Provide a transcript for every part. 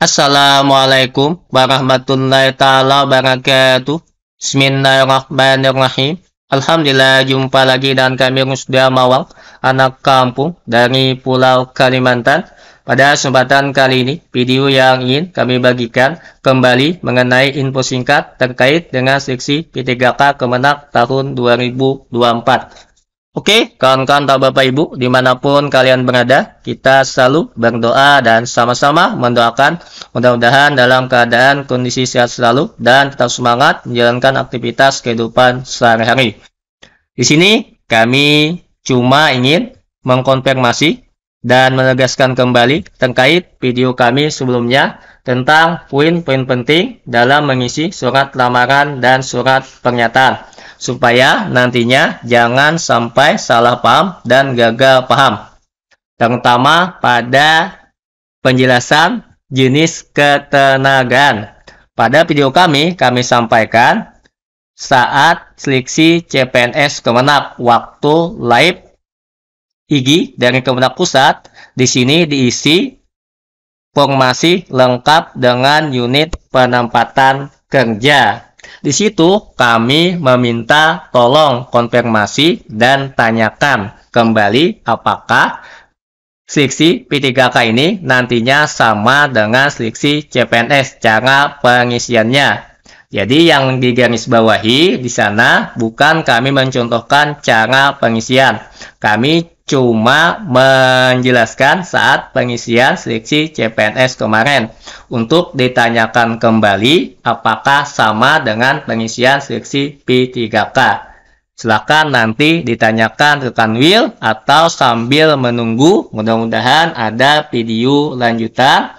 Assalamualaikum warahmatullahi taala wabarakatuh. Bismillahirrahmanirrahim. Alhamdulillah jumpa lagi dan kami sudah Mawang, anak kampung dari Pulau Kalimantan. Pada kesempatan kali ini, video yang ingin kami bagikan kembali mengenai info singkat terkait dengan seksi P3K Kemenak tahun 2024. Oke, kawan-kawan atau Bapak Ibu, dimanapun kalian berada, kita selalu berdoa dan sama-sama mendoakan mudah-mudahan dalam keadaan kondisi sehat selalu dan tetap semangat menjalankan aktivitas kehidupan sehari-hari. Di sini kami cuma ingin mengkonfirmasi dan menegaskan kembali terkait video kami sebelumnya tentang poin-poin penting dalam mengisi surat lamaran dan surat pernyataan supaya nantinya jangan sampai salah paham dan gagal paham. Terutama pada penjelasan jenis ketenagaan. Pada video kami, kami sampaikan saat seleksi CPNS Kemenak waktu live IGI dari Kemenak Pusat, di sini diisi formasi lengkap dengan unit penempatan kerja. Di situ kami meminta tolong konfirmasi dan tanyakan kembali apakah seleksi P3K ini nantinya sama dengan seleksi CPNS cara pengisiannya. Jadi yang digaris bawahi di sana bukan kami mencontohkan cara pengisian. Kami cuma menjelaskan saat pengisian seleksi CPNS kemarin untuk ditanyakan kembali apakah sama dengan pengisian seleksi P3K. Silakan nanti ditanyakan rekan Will atau sambil menunggu mudah-mudahan ada video lanjutan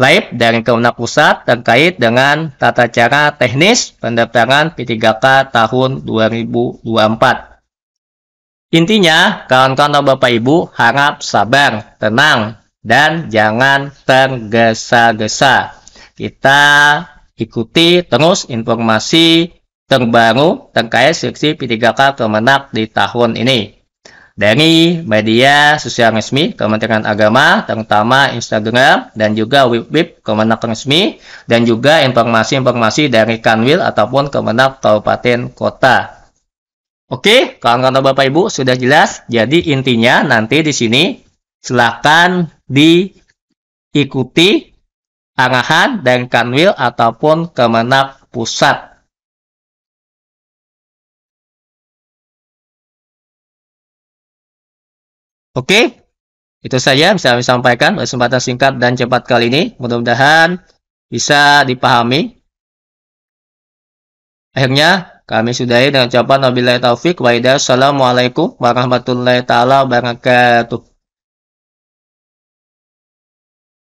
live dari Kemenang Pusat terkait dengan tata cara teknis pendaftaran P3K tahun 2024. Intinya, kawan-kawan atau Bapak Ibu harap sabar, tenang, dan jangan tergesa-gesa. Kita ikuti terus informasi terbaru terkait seleksi P3K Kemenak di tahun ini. Dari media sosial resmi Kementerian Agama, terutama Instagram dan juga web-web Kemenak resmi, dan juga informasi-informasi dari Kanwil ataupun Kemenak Kabupaten Kota. Oke, kawan-kawan Bapak Ibu sudah jelas. Jadi intinya nanti di sini silakan diikuti arahan dan kanwil ataupun kemenak pusat. Oke, itu saja bisa kami sampaikan kesempatan singkat dan cepat kali ini. Mudah-mudahan bisa dipahami. Akhirnya kami sudahi dengan ucapan wabillahi taufik wa hidayah. Assalamualaikum warahmatullahi taala wabarakatuh.